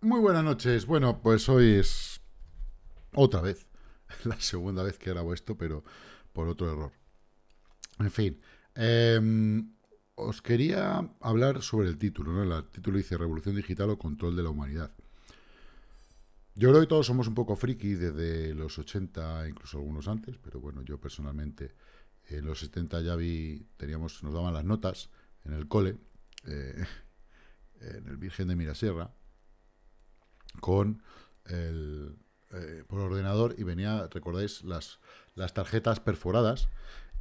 Muy buenas noches. Bueno, pues hoy es otra vez, la segunda vez que grabo esto, pero por otro error. En fin, em, os quería hablar sobre el título, El título dice Revolución Digital o Control de la Humanidad. Yo creo que todos somos un poco friki desde los 80, incluso algunos antes, pero bueno, yo personalmente en los 70 ya vi, teníamos, nos daban las notas en el cole, eh, en el Virgen de Mirasierra, con el, eh, por ordenador y venía, recordáis, las, las tarjetas perforadas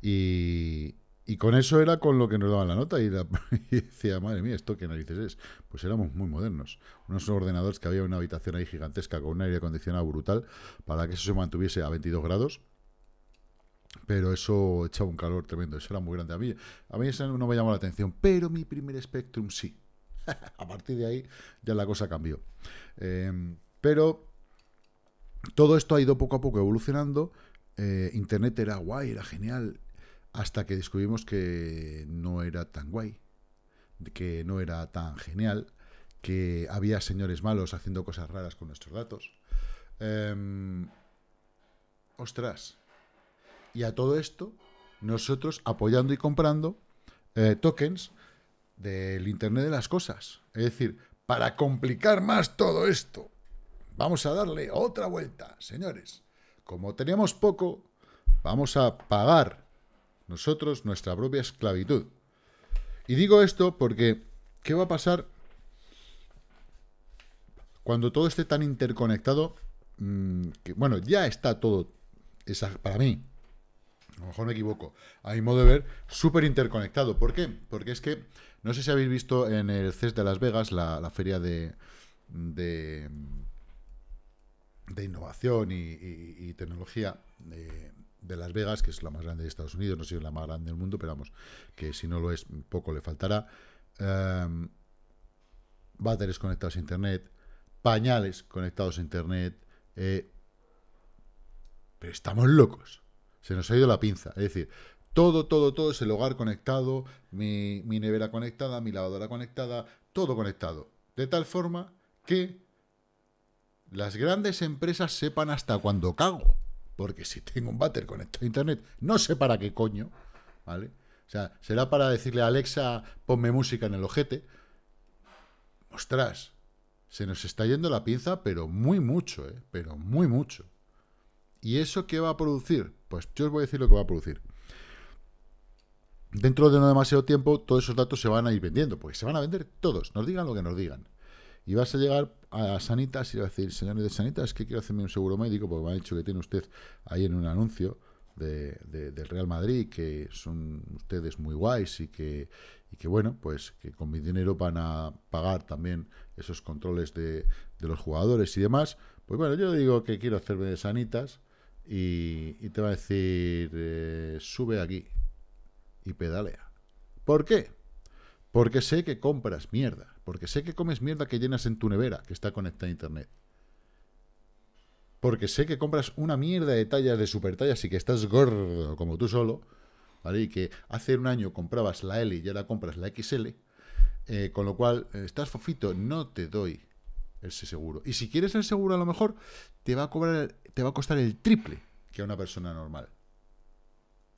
y, y con eso era con lo que nos daban la nota y, decía, madre mía, ¿esto qué narices es? Pues éramos muy modernos. Unos ordenadores que había una habitación ahí gigantesca con un aire acondicionado brutal para que eso se mantuviese a 22 grados. Pero eso echaba un calor tremendo, eso era muy grande. A mí, a mí eso no me llamó la atención, pero mi primer Spectrum sí. a partir de ahí ya la cosa cambió. Em, pero todo esto ha ido poco a poco evolucionando. Eh, Internet era guay, era genial, hasta que descubrimos que no era tan guay, que no era tan genial, que había señores malos haciendo cosas raras con nuestros datos. Em, ostras. Y a todo esto, nosotros apoyando y comprando eh, tokens del Internet de las Cosas. Es decir, para complicar más todo esto, vamos a darle otra vuelta, señores. Como teníamos poco, vamos a pagar nosotros nuestra propia esclavitud. Y digo esto porque, ¿qué va a pasar cuando todo esté tan interconectado? Mm, que, bueno, ya está todo, esa, para mí, a lo mejor me equivoco, a mi modo de ver, súper interconectado. ¿Por qué? Porque es que, no sé si habéis visto en el CES de Las Vegas, la, feria de, de, de, innovación y, tecnología eh, de Las Vegas, que es la más grande de Estados Unidos, no sé si es la más grande del mundo, pero vamos, que si no lo es, poco le faltará. Em, conectados a Internet, pañales conectados a Internet. Eh, pero estamos locos. Se nos ha ido la pinza. Es decir, todo, todo, todo es el hogar conectado, mi, mi nevera conectada, mi lavadora conectada, todo conectado. De tal forma que las grandes empresas sepan hasta cuándo cago porque si tengo un váter conectado a internet, no sé para qué coño, ¿vale? O sea, será para decirle a Alexa, ponme música en el ojete. Ostras, se nos está yendo la pinza, pero muy mucho, ¿eh? Pero muy mucho. ¿Y eso qué va a producir? Pues yo os voy a decir lo que va a producir. Dentro de no demasiado tiempo, todos esos datos se van a ir vendiendo, porque se van a vender todos, nos digan lo que nos digan. Y vas a llegar a Sanitas y le va a decir, señores de Sanitas, que quiero hacerme un seguro médico, porque me ha dicho que tiene usted ahí en un anuncio de, del Real Madrid, que son ustedes muy guays y que, y que bueno, pues que con mi dinero van a pagar también esos controles de, los jugadores y demás. Pues bueno, yo digo que quiero hacerme de Sanitas y, te va a decir, eh, sube aquí y pedalea. ¿Por qué? Porque sé que compras mierda. Porque sé que comes mierda que llenas en tu nevera, que está conectada a internet. Porque sé que compras una mierda de tallas, de super tallas, y que estás gordo como tú solo, ¿vale? Y que hace un año comprabas la L y ahora compras la XL, eh, con lo cual, eh, estás fofito, no te doy ese seguro. Y si quieres el seguro, a lo mejor te va a, cobrar, te va a costar el triple que a una persona normal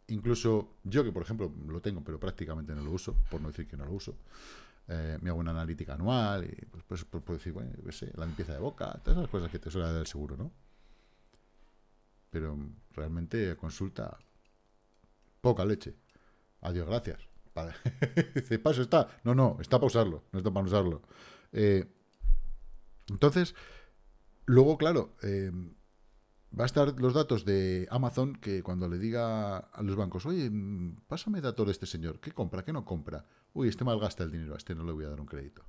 incluso yo que por ejemplo lo tengo pero prácticamente no lo uso, por no decir que no lo uso, eh, me hago una analítica anual, y pues, pues, pues decir, bueno, sé, la limpieza de boca, todas esas cosas que te suele dar el seguro, ¿no? Pero realmente consulta poca leche. Adiós, gracias. Para... paso está. No, no, está para usarlo, no está para usarlo. Eh, entonces, luego, claro, eh, va a estar los datos de Amazon que cuando le diga a los bancos, oye, mm, pásame datos de este señor, ¿qué compra, qué no compra? Uy, este malgasta el dinero, a este no le voy a dar un crédito.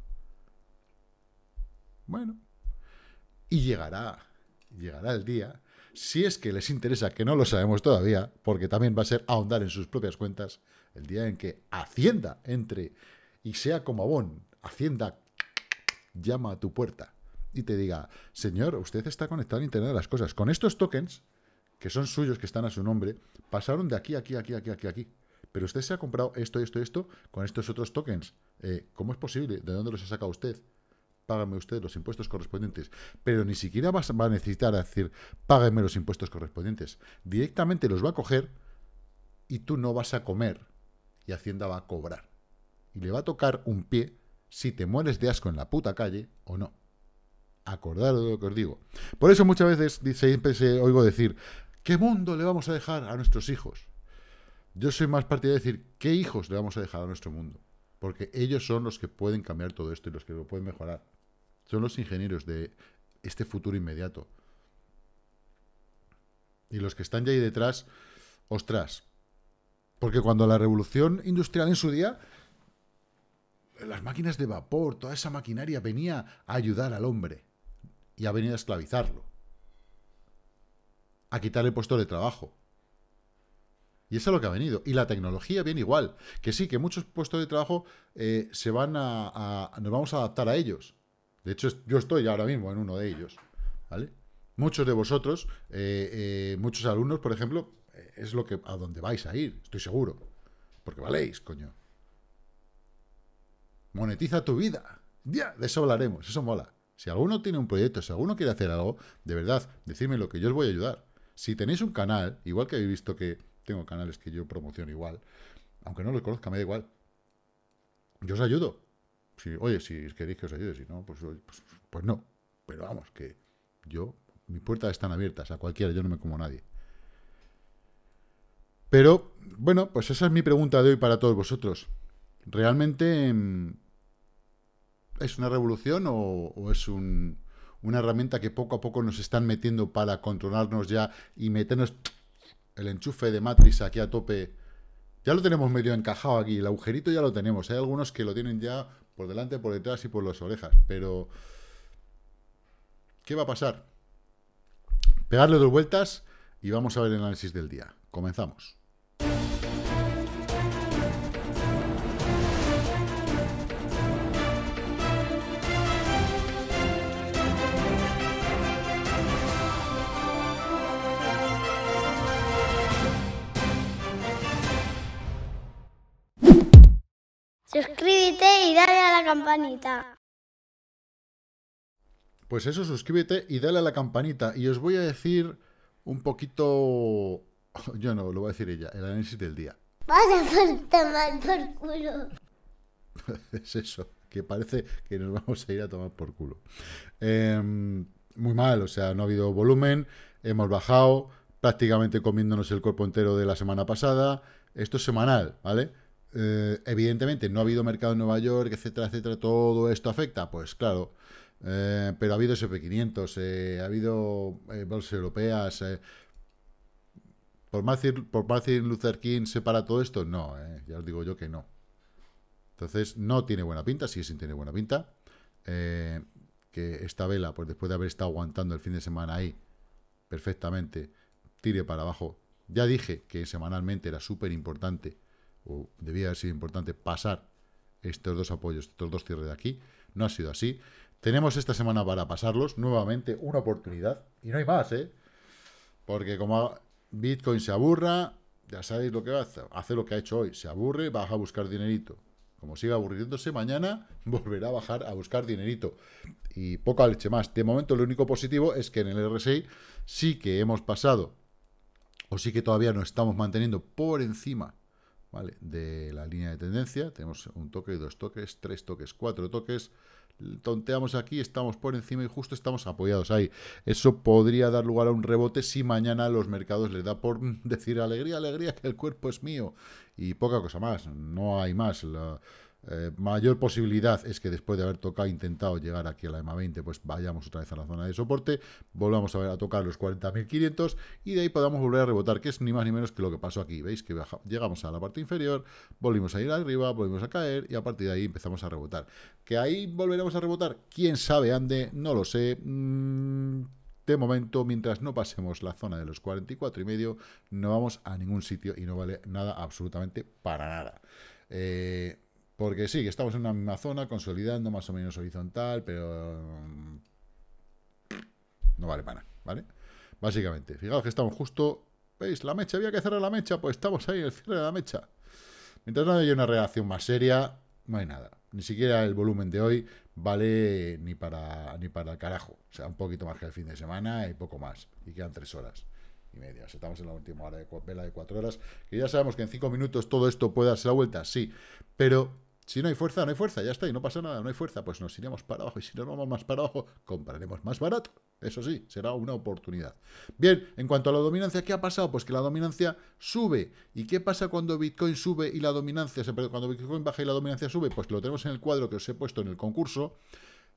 Bueno, y llegará, llegará el día, si es que les interesa, que no lo sabemos todavía, porque también va a ser ahondar en sus propias cuentas, el día en que Hacienda entre y sea como abón, Hacienda llama a tu puerta y te diga, señor, usted está conectado al Internet de las Cosas. Con estos tokens, que son suyos, que están a su nombre, pasaron de aquí, aquí, aquí, aquí, aquí, aquí. Pero usted se ha comprado esto, esto, esto, con estos otros tokens. Eh, ¿Cómo es posible? ¿De dónde los ha sacado usted? Págame usted los impuestos correspondientes. Pero ni siquiera va a necesitar decir, págame los impuestos correspondientes. Directamente los va a coger y tú no vas a comer. Y Hacienda va a cobrar. Y le va a tocar un pie si te mueres de asco en la puta calle o no. Acordaros de lo que os digo. Por eso muchas veces siempre se oigo decir, ¿qué mundo le vamos a dejar a nuestros hijos? Yo soy más partidario de decir, ¿qué hijos le vamos a dejar a nuestro mundo? Porque ellos son los que pueden cambiar todo esto y los que lo pueden mejorar. Son los ingenieros de este futuro inmediato. Y los que están ya ahí detrás, ostras. Porque cuando la revolución industrial en su día, las máquinas de vapor, toda esa maquinaria venía a ayudar al hombre y ha venido a esclavizarlo, a quitarle el puesto de trabajo. Y eso es lo que ha venido. Y la tecnología viene igual. Que sí, que muchos puestos de trabajo eh, se van a, nos vamos a adaptar a ellos. De hecho, yo estoy ahora mismo en uno de ellos. ¿Vale? Muchos de vosotros, eh, eh, muchos alumnos, por ejemplo, es lo que a donde vais a ir, estoy seguro. Porque valéis, coño. Monetiza tu vida. Ya, de eso hablaremos, eso mola. Si alguno tiene un proyecto, si alguno quiere hacer algo, de verdad, decidme lo que yo os voy a ayudar. Si tenéis un canal, igual que habéis visto que tengo canales que yo promociono igual, aunque no los conozca, me da igual. Yo os ayudo. Si, oye, si queréis que os ayude, si no, pues, pues, pues no. Pero vamos, que yo, mis puertas están abiertas a cualquiera, yo no me como a nadie. Pero, bueno, pues esa es mi pregunta de hoy para todos vosotros. Realmente, em, es una revolución o, es una herramienta que poco a poco nos están metiendo para controlarnos ya y meternos el enchufe de Matrix aquí a tope? Ya lo tenemos medio encajado aquí, el agujerito ya lo tenemos. Hay algunos que lo tienen ya por delante, por detrás y por las orejas, pero... ¿Qué va a pasar? Pegarle dos vueltas y vamos a ver el análisis del día. Comenzamos. campanita. Pues eso, suscríbete y dale a la campanita. Y os voy a decir un poquito... Yo no, lo voy a decir ella, el análisis del día. Vamos a tomar por culo. es eso, que parece que nos vamos a ir a tomar por culo. Em, muy mal, o sea, no ha habido volumen, hemos bajado, prácticamente comiéndonos el cuerpo entero de la semana pasada. Esto es semanal, ¿vale? Eh, evidentemente, no ha habido mercado en Nueva York, etcétera, etcétera. ¿Todo esto afecta? Pues claro. Eh, pero ha habido SP500, eh, ha habido bolsas europeas. ¿Por más ¿Por Luther King se para todo esto? No, ya os digo yo que no. Entonces, no tiene buena pinta, ...sigue sin tiene buena pinta. que esta vela, pues después de haber estado aguantando el fin de semana ahí perfectamente, tire para abajo. Ya dije que semanalmente era súper importante debía haber sido importante pasar estos dos apoyos, estos dos cierres de aquí. No ha sido así. Tenemos esta semana para pasarlos nuevamente una oportunidad. Y no hay más, ¿eh? Porque como Bitcoin se aburra, ya sabéis lo que hace. Hace lo que ha hecho hoy. Se aburre, baja a buscar dinerito. Como siga aburriéndose, mañana volverá a bajar a buscar dinerito. Y poca leche más. De momento, lo único positivo es que en el RSI sí que hemos pasado, o sí que todavía nos estamos manteniendo por encima de la línea de tendencia. Tenemos un toque, dos toques, tres toques, cuatro toques. Tonteamos aquí, estamos por encima y justo estamos apoyados ahí. Eso podría dar lugar a un rebote si mañana los mercados les da por decir alegría, alegría, que el cuerpo es mío. Y poca cosa más, no hay más. La, eh, mayor posibilidad es que después de haber tocado, intentado llegar aquí a la EMA 20, pues vayamos otra vez a la zona de soporte, volvamos a ver a tocar los 40.500 y de ahí podamos volver a rebotar, que es ni más ni menos que lo que pasó aquí. Veis que llegamos a la parte inferior, volvimos a ir arriba, volvimos a caer y a partir de ahí empezamos a rebotar. ¿Que ahí volveremos a rebotar? ¿Quién sabe, Ande? No lo sé. Mm, de momento, mientras no pasemos la zona de los 44,5, no vamos a ningún sitio y no vale nada absolutamente para nada. Eh, porque sí, que estamos en una misma zona, consolidando más o menos horizontal, pero mm, no vale para nada, ¿vale? Básicamente, fijaos que estamos justo, ¿veis? La mecha, había que cerrar la mecha, pues estamos ahí, el cierre de la mecha. Mientras no haya una reacción más seria, no hay nada. Ni siquiera el volumen de hoy vale ni para ni para el carajo. O sea, un poquito más que el fin de semana y poco más. Y quedan tres horas y media. estamos en la última hora de vela de cuatro horas. Que ya sabemos que en cinco minutos todo esto puede darse la vuelta, sí. Pero si no hay fuerza, no hay fuerza, ya está, y no pasa nada, no hay fuerza, pues nos iremos para abajo, y si no vamos más para abajo, compraremos más barato. Eso sí, será una oportunidad. Bien, en cuanto a la dominancia, ¿qué ha pasado? Pues que la dominancia sube. ¿Y qué pasa cuando Bitcoin sube y la dominancia, cuando Bitcoin baja y la dominancia sube? Pues lo tenemos en el cuadro que os he puesto en el concurso.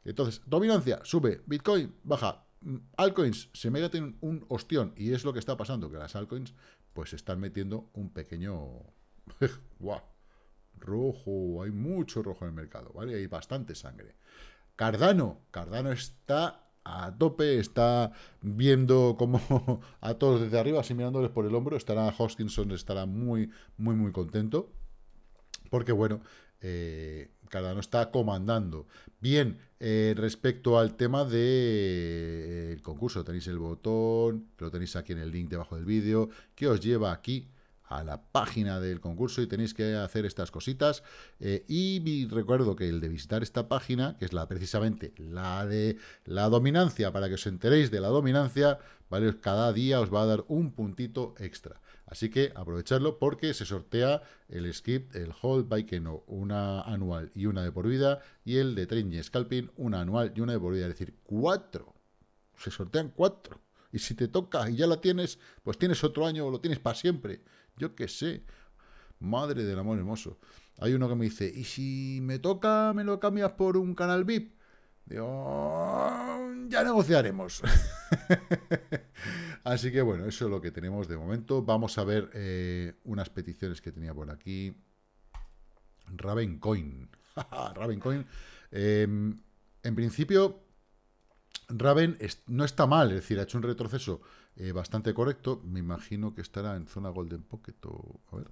Entonces, dominancia sube, Bitcoin baja, mm, altcoins se meten un ostión, y es lo que está pasando, que las altcoins pues están metiendo un pequeño... ¡Guau! Rojo, hay mucho rojo en el mercado, ¿vale? Hay bastante sangre. Cardano, Cardano está a tope, está viendo como a todos desde arriba, así mirándoles por el hombro, estará Hoskinson, estará muy, muy, muy contento, porque bueno, eh, Cardano está comandando. Bien, eh, respecto al tema del de, eh, el concurso, tenéis el botón, lo tenéis aquí en el link debajo del vídeo, que os lleva aquí a la página del concurso y tenéis que hacer estas cositas. Eh, y, recuerdo que el de visitar esta página, que es la precisamente la de la dominancia, para que os enteréis de la dominancia, ¿vale? Cada día os va a dar un puntito extra. Así que aprovecharlo... porque se sortea el skip, el hold by no una anual y una de por vida, y el de tren y scalping, una anual y una de por vida, es decir, cuatro. Se sortean cuatro. Y si te toca y ya la tienes, pues tienes otro año o lo tienes para siempre. Yo qué sé. Madre del amor hermoso. Hay uno que me dice, ¿y si me toca, me lo cambias por un canal VIP? Digo, mm, ya negociaremos. Así que bueno, eso es lo que tenemos de momento. Vamos a ver eh, unas peticiones que tenía por aquí. Ravencoin. Ravencoin. Em, en principio, Raven no está mal, es decir, ha hecho un retroceso eh, bastante correcto. Me imagino que estará en zona Golden Pocket ver.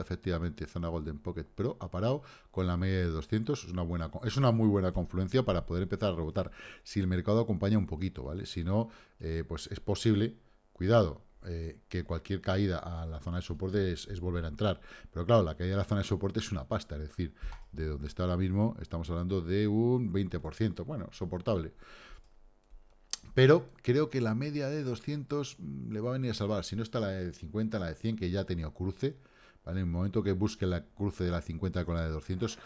Efectivamente, zona Golden Pocket pero ha parado con la media de 200. Es una, buena, es una muy buena confluencia para poder empezar a rebotar. Si el mercado acompaña un poquito, ¿vale? Si no, eh, pues es posible. Cuidado, eh, que cualquier caída a la zona de soporte es, volver a entrar. Pero claro, la caída a la zona de soporte es una pasta, es decir, de donde está ahora mismo estamos hablando de un 20%, bueno, soportable. Pero creo que la media de 200 mm, le va a venir a salvar. Si no está la de 50, la de 100, que ya ha tenido cruce, En el momento que busque la cruce de la 50 con la de 200,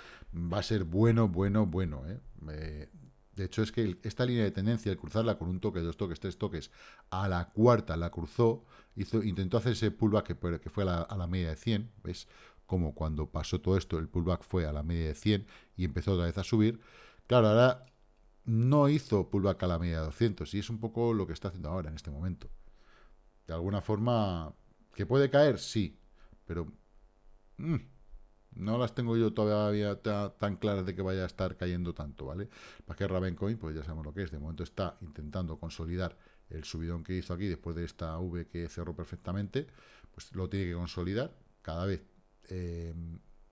va a ser bueno, bueno, bueno. ¿eh? eh de hecho, es que esta línea de tendencia, al cruzarla con un toque, dos toques, tres toques, a la cuarta la cruzó, hizo, intentó hacer ese pullback que, que fue a la, media de 100, ¿ves? Como cuando pasó todo esto, el pullback fue a la media de 100 y empezó otra vez a subir. Claro, ahora no hizo pullback a la media de 200 y es un poco lo que está haciendo ahora en este momento. De alguna forma, ¿que puede caer? Sí, pero... Mm, no las tengo yo todavía tan claras de que vaya a estar cayendo tanto, ¿vale? Para que Ravencoin, pues ya sabemos lo que es. De momento está intentando consolidar el subidón que hizo aquí después de esta V que cerró perfectamente. Pues lo tiene que consolidar. Cada vez eh,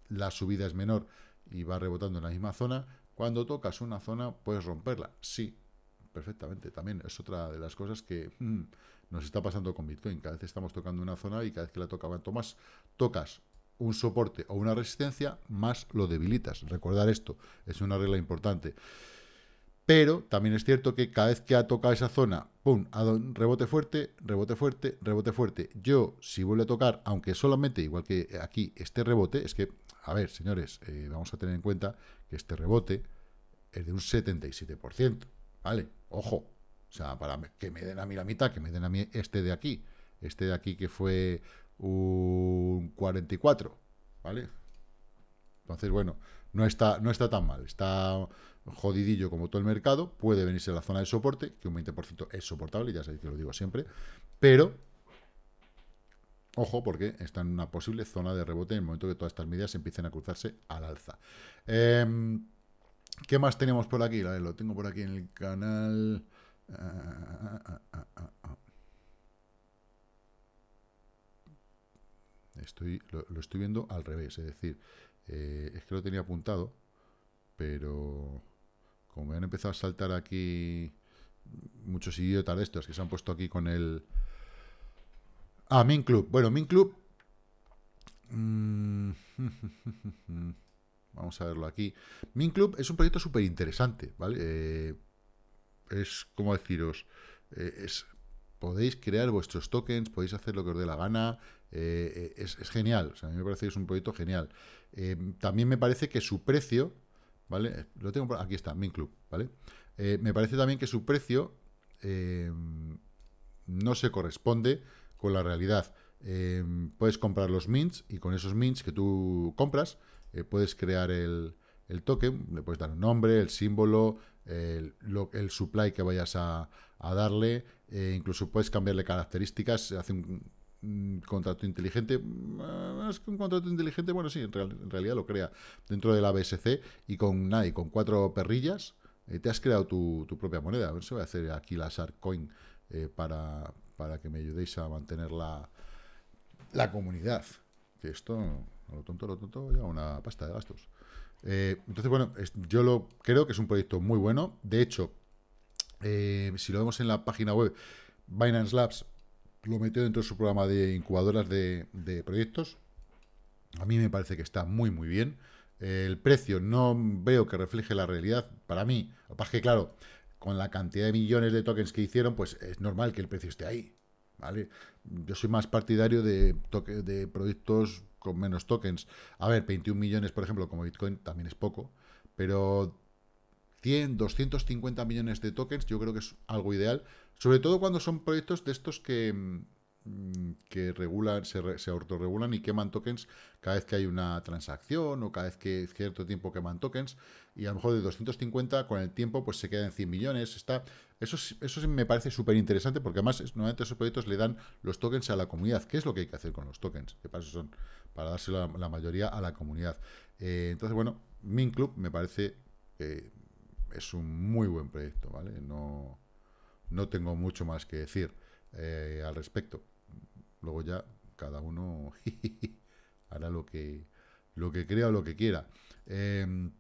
la subida es menor y va rebotando en la misma zona. Cuando tocas una zona, puedes romperla. Sí, perfectamente. También es otra de las cosas que mm, nos está pasando con Bitcoin. Cada vez estamos tocando una zona y cada vez que la tocaba más tocas un soporte o una resistencia, más lo debilitas. Recordar esto, es una regla importante. Pero también es cierto que cada vez que ha tocado esa zona, ¡pum! Rebote fuerte, rebote fuerte, rebote fuerte. Yo, si vuelve a tocar, aunque solamente, igual que aquí, este rebote, es que, a ver, señores, eh, vamos a tener en cuenta que este rebote es de un 77%, ¿vale? Ojo, o sea, para que me den a mí la mitad, que me den a mí este de aquí, este de aquí que fue un 44, ¿vale? Entonces, bueno, no está, no está tan mal, está jodidillo como todo el mercado, puede venirse a la zona de soporte, que un 20% es soportable, ya sé que lo digo siempre, pero Ojo, porque está en una posible zona de rebote en el momento que todas estas medidas empiecen a cruzarse al alza. Em, ¿Qué más tenemos por aquí? lo tengo por aquí en el canal. Ah, ah, ah, Estoy, lo, estoy viendo al revés, es decir, eh, es que lo tenía apuntado, pero como me han empezado a saltar aquí muchos idiotas de estos que se han puesto aquí con el... Ah, Min Club. Bueno, Min Club... Mm, vamos a verlo aquí. Min Club es un proyecto súper interesante, ¿vale? Eh, es, como deciros? Eh, es, podéis crear vuestros tokens, podéis hacer lo que os dé la gana, eh, es, genial. a mí me parece que es un proyecto genial. Eh, también me parece que su precio, ¿vale? Lo tengo por, aquí está, Club ¿vale? Eh, me parece también que su precio no se corresponde con la realidad. puedes comprar los mints y con esos mints que tú compras puedes crear el, el token, le puedes dar un nombre, el símbolo, el, el supply que vayas a, darle, incluso puedes cambiarle características, hace un, Mm, contrato inteligente, es mm, que un contrato inteligente, bueno, sí, en, realidad lo crea dentro de la BSC y con nadie, con cuatro perrillas eh, te has creado tu, propia moneda. A ver si voy a hacer aquí la Sharkcoin eh, para, para que me ayudéis a mantener la, comunidad. Que esto, lo tonto, lo tonto, ya una pasta de gastos. Eh, entonces, bueno, yo lo creo que es un proyecto muy bueno. De hecho, si lo vemos en la página web, Binance Labs lo metió dentro de su programa de incubadoras de, proyectos. A mí me parece que está muy, muy bien. El precio no veo que refleje la realidad para mí. Lo claro, con la cantidad de millones de tokens que hicieron, pues es normal que el precio esté ahí. ¿vale? Yo soy más partidario de, de proyectos con menos tokens. A ver, 21 millones, por ejemplo, como Bitcoin también es poco, pero 100, 250 millones de tokens, yo creo que es algo ideal, sobre todo cuando son proyectos de estos que, mm, que regulan, se, se autorregulan y queman tokens cada vez que hay una transacción o cada vez que cierto tiempo queman tokens y a lo mejor de 250 con el tiempo pues se quedan 100 millones. Está, eso, eso me parece súper interesante porque además normalmente esos proyectos le dan los tokens a la comunidad. ¿Qué es lo que hay que hacer con los tokens? Que para son, para dárselo la, mayoría a la comunidad. Eh, entonces, bueno, MinClub Club me parece... Eh, es un muy buen proyecto, ¿vale? No, no tengo mucho más que decir eh, al respecto. Luego ya cada uno hará lo que, lo que crea o lo que quiera. Em,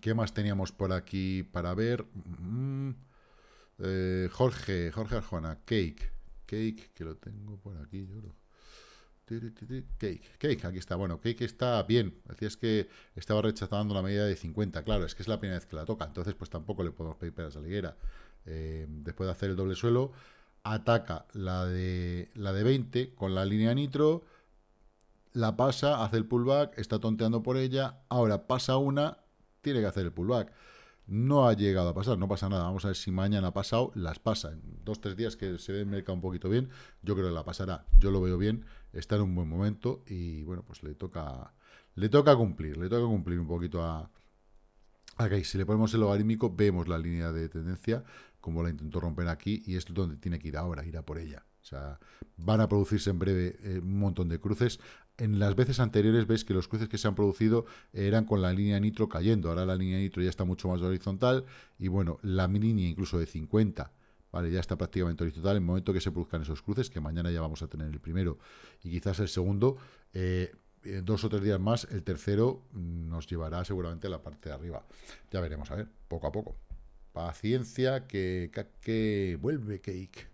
¿Qué más teníamos por aquí para ver? Mm, eh, Jorge, Jorge Arjona, Cake. Cake, que lo tengo por aquí, yo lo... Cake, Cake, aquí está. Bueno, Cake está bien. Decías que estaba rechazando la medida de 50. Claro, es que es la primera vez que la toca. Entonces, pues tampoco le podemos pedir peras a la eh, después de hacer el doble suelo, ataca la de, la de 20 con la línea nitro. La pasa, hace el pullback, está tonteando por ella. Ahora pasa una, tiene que hacer el pullback. No ha llegado a pasar, no pasa nada. Vamos a ver si mañana ha pasado las pasa. En dos, tres días que se ve el mercado un poquito bien, yo creo que la pasará. Yo lo veo bien, está en un buen momento y bueno, pues le toca, le toca cumplir, le toca cumplir un poquito a, a Si le ponemos el logarítmico, vemos la línea de tendencia, como la intentó romper aquí, y es donde tiene que ir ahora, ir a por ella. O sea, van a producirse en breve eh, un montón de cruces en las veces anteriores veis que los cruces que se han producido eran con la línea nitro cayendo. Ahora la línea nitro ya está mucho más horizontal y bueno, la línea incluso de 50, ¿vale? Ya está prácticamente horizontal en el momento que se produzcan esos cruces, que mañana ya vamos a tener el primero y quizás el segundo, eh, En dos o tres días más, el tercero nos llevará seguramente a la parte de arriba. Ya veremos, a ver, poco a poco. Paciencia, que, que, que vuelve cake.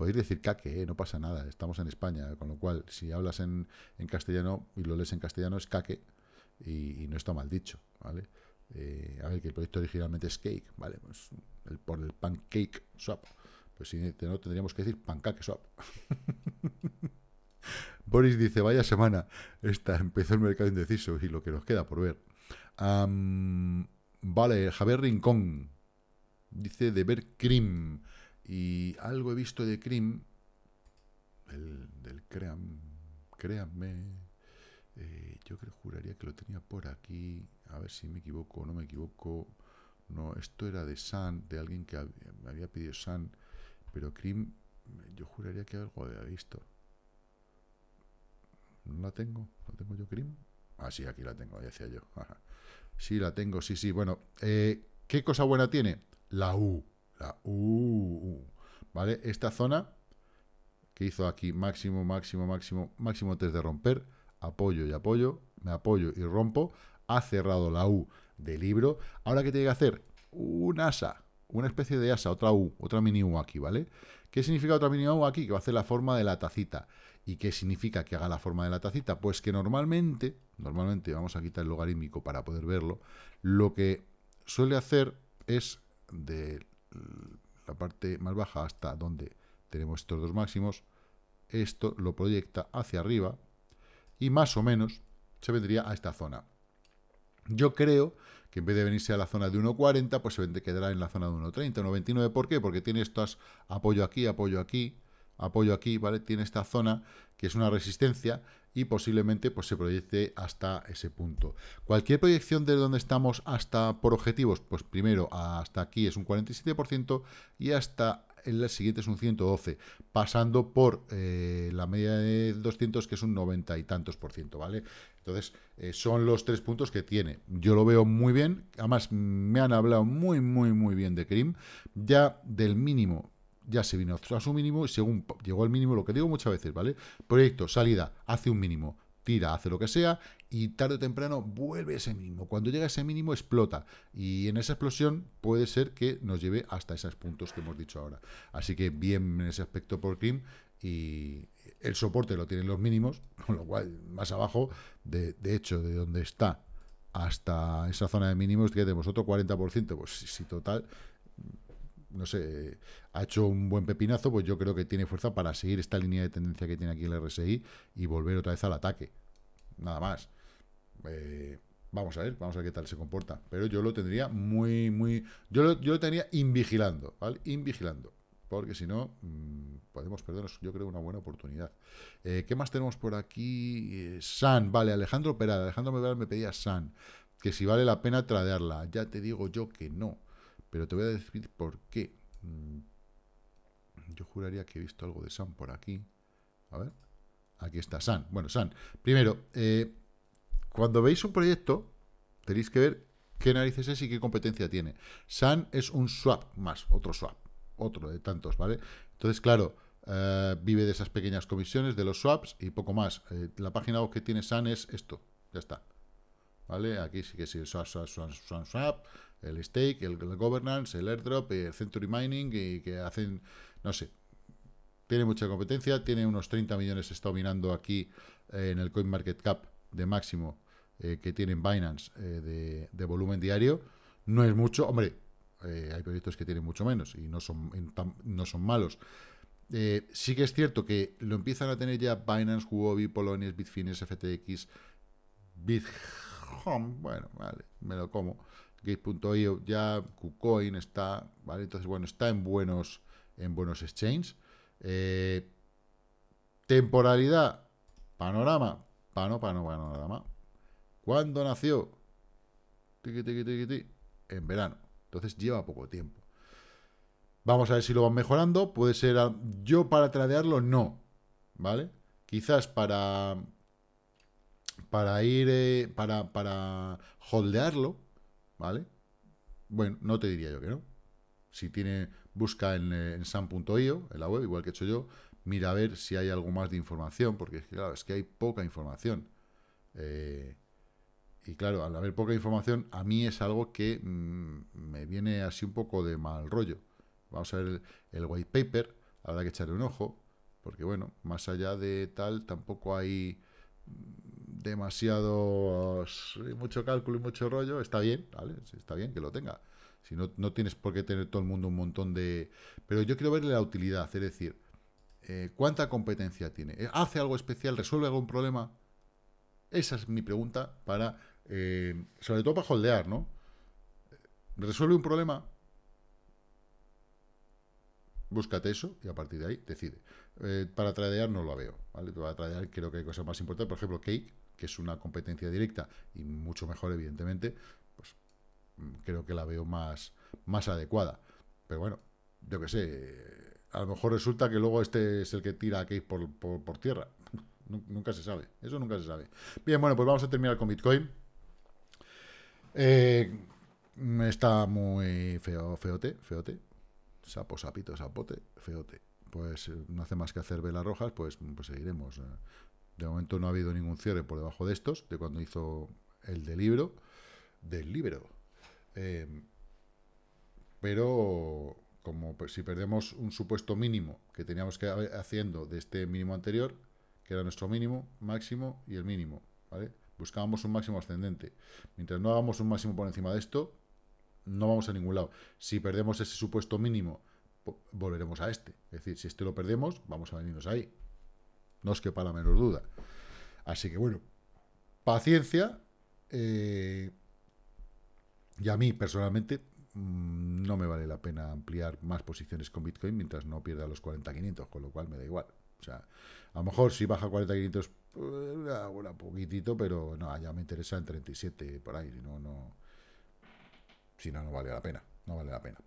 Podéis decir caque, ¿eh? no pasa nada, estamos en España, con lo cual si hablas en, castellano y lo lees en castellano es caque y, no está mal dicho, ¿vale? Eh, a ver, que el proyecto originalmente es cake, ¿vale? Pues el, por el pancake swap. Pues si no tendríamos que decir pancake swap. Boris dice, vaya semana, esta empezó el mercado indeciso y lo que nos queda por ver. vale, Javier Rincón dice de ver cream... Y algo he visto de CRIM, del CREAM, créanme, eh, yo creo, juraría que lo tenía por aquí, a ver si me equivoco o no me equivoco. No, esto era de San, de alguien que me había pedido San, pero CRIM, yo juraría que algo había visto. ¿No la tengo? ¿La tengo yo, CRIM? Ah, sí, aquí la tengo, decía yo. Sí, la tengo, sí, sí. Bueno, eh, ¿qué cosa buena tiene? La U. La U, ¿vale? Esta zona que hizo aquí máximo, máximo, máximo, máximo antes de romper, apoyo y apoyo, me apoyo y rompo, ha cerrado la U del libro. Ahora, ¿qué tiene que hacer? Un asa, una especie de asa, otra U, otra mini U aquí, ¿vale? ¿Qué significa otra mini U aquí? Que va a hacer la forma de la tacita. ¿Y qué significa que haga la forma de la tacita? Pues que normalmente, normalmente, vamos a quitar el logarítmico para poder verlo, lo que suele hacer es de Mm, la parte más baja hasta donde tenemos estos dos máximos, esto lo proyecta hacia arriba y más o menos se vendría a esta zona. Yo creo que en vez de venirse a la zona de 1.40, pues se quedará en la zona de 1.30, 1.29. ¿Por qué? Porque tiene estos apoyo aquí, apoyo aquí, apoyo aquí, ¿vale? Tiene esta zona que es una resistencia y posiblemente pues, se proyecte hasta ese punto. Cualquier proyección de donde estamos hasta por objetivos, pues primero hasta aquí es un 47% y hasta el siguiente es un 112, pasando por eh, la media de 200 que es un 90 y tantos por ciento, ¿vale? Entonces, eh, son los tres puntos que tiene. Yo lo veo muy bien, además me han hablado muy, muy, muy bien de CRIM, ya del mínimo ya se vino a su mínimo y según llegó al mínimo, lo que digo muchas veces, ¿vale? Proyecto, salida, hace un mínimo, tira, hace lo que sea y tarde o temprano vuelve ese mínimo. Cuando llega ese mínimo explota y en esa explosión puede ser que nos lleve hasta esos puntos que hemos dicho ahora. Así que bien en ese aspecto por Kim y el soporte lo tienen los mínimos, con lo cual más abajo, de, hecho, de donde está hasta esa zona de mínimos que tenemos otro 40%, pues si total no sé, ha hecho un buen pepinazo, pues yo creo que tiene fuerza para seguir esta línea de tendencia que tiene aquí el RSI y volver otra vez al ataque. Nada más. Eh, vamos a ver, vamos a ver qué tal se comporta. Pero yo lo tendría muy, muy... Yo lo, yo tendría invigilando, ¿vale? Invigilando. Porque si no, mm, podemos perdernos, yo creo, una buena oportunidad. Eh, ¿Qué más tenemos por aquí? Eh, San, vale, Alejandro Peral, Alejandro Peral me pedía San. Que si vale la pena tradearla. Ya te digo yo que no. Pero te voy a decir por qué. Mm. Yo juraría que he visto algo de San por aquí. A ver. Aquí está San. Bueno, San. Primero, eh, cuando veis un proyecto, tenéis que ver qué narices es y qué competencia tiene. San es un swap más, otro swap. Otro de tantos, ¿vale? Entonces, claro, eh, vive de esas pequeñas comisiones, de los swaps y poco más. Eh, la página web que tiene San es esto. Ya está. ¿Vale? Aquí sí que sí, swap, swap, swap el stake, el, governance, el airdrop, el Century Mining y que hacen, no sé, tiene mucha competencia, tiene unos 30 millones, está dominando aquí eh, en el coin market cap de máximo eh, que tienen Binance eh, de, volumen diario. No es mucho, hombre, hay proyectos que tienen mucho menos y no son, no son malos. sí que es cierto que lo empiezan a tener ya Binance, Huobi, Poloniex, Bitfinex, FTX, BitHome, bueno, vale, me lo como. Gate.io ya, KuCoin está, ¿vale? Entonces, bueno, está en buenos, en buenos exchanges. Eh, temporalidad, panorama, pano, panorama. ¿Cuándo nació? tiki tiki tiki, en verano. Entonces lleva poco tiempo. Vamos a ver si lo van mejorando. Puede ser yo para tradearlo, no. ¿Vale? Quizás para para ir eh, para, para holdearlo, ¿vale? Bueno, no te diría yo que no. Si tiene, busca en, eh, en sam.io, en la web, igual que he hecho yo, mira a ver si hay algo más de información, porque es que, claro, es que hay poca información. Eh, y claro, al haber poca información, a mí es algo que mm, me viene así un poco de mal rollo. Vamos a ver el, white paper, habrá que echarle un ojo, porque bueno, más allá de tal, tampoco hay demasiado mucho cálculo y mucho rollo, está bien, ¿vale? Está bien que lo tenga. Si no, no tienes por qué tener todo el mundo un montón de... Pero yo quiero verle la utilidad, es decir, eh, ¿cuánta competencia tiene? Eh, ¿Hace algo especial? ¿Resuelve algún problema? Esa es mi pregunta para... Eh, sobre todo para holdear, ¿no? ¿Resuelve un problema? búscate eso y a partir de ahí decide. para tradear no lo veo, ¿vale? Para tradear creo que hay cosas más importantes, por ejemplo, Cake, que es una competencia directa y mucho mejor, evidentemente, pues mm, creo que la veo más, más adecuada. Pero bueno, yo qué sé, a lo mejor resulta que luego este es el que tira a por, por, tierra. nunca se sabe, eso nunca se sabe. Bien, bueno, pues vamos a terminar con Bitcoin. Eh, mm, está muy feo, feote, feote. Sapo, sapito, sapote, feote. Pues eh, no hace más que hacer velas rojas, pues, pues seguiremos. Eh, de momento no ha habido ningún cierre por debajo de estos, de cuando hizo el del libro, del libro. Em, pero como pues, si perdemos un supuesto mínimo que teníamos que haciendo de este mínimo anterior, que era nuestro mínimo, máximo y el mínimo, ¿vale? Buscábamos un máximo ascendente. Mientras no hagamos un máximo por encima de esto, no vamos a ningún lado. Si perdemos ese supuesto mínimo, volveremos a este. Es decir, si este lo perdemos, vamos a venirnos ahí. No os quepa la menor duda. Así que bueno, paciencia. Eh, y a mí personalmente mm, no me vale la pena ampliar más posiciones con Bitcoin mientras no pierda los 40.500, con lo cual me da igual. O sea, a lo mejor si baja 40.500, un eh, poquitito, pero no, ya me interesa en 37 por ahí, si no, no, si no, no vale la pena, no vale la pena.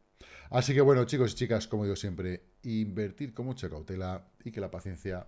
Así que bueno, chicos y chicas, como digo siempre, invertir con mucha cautela y que la paciencia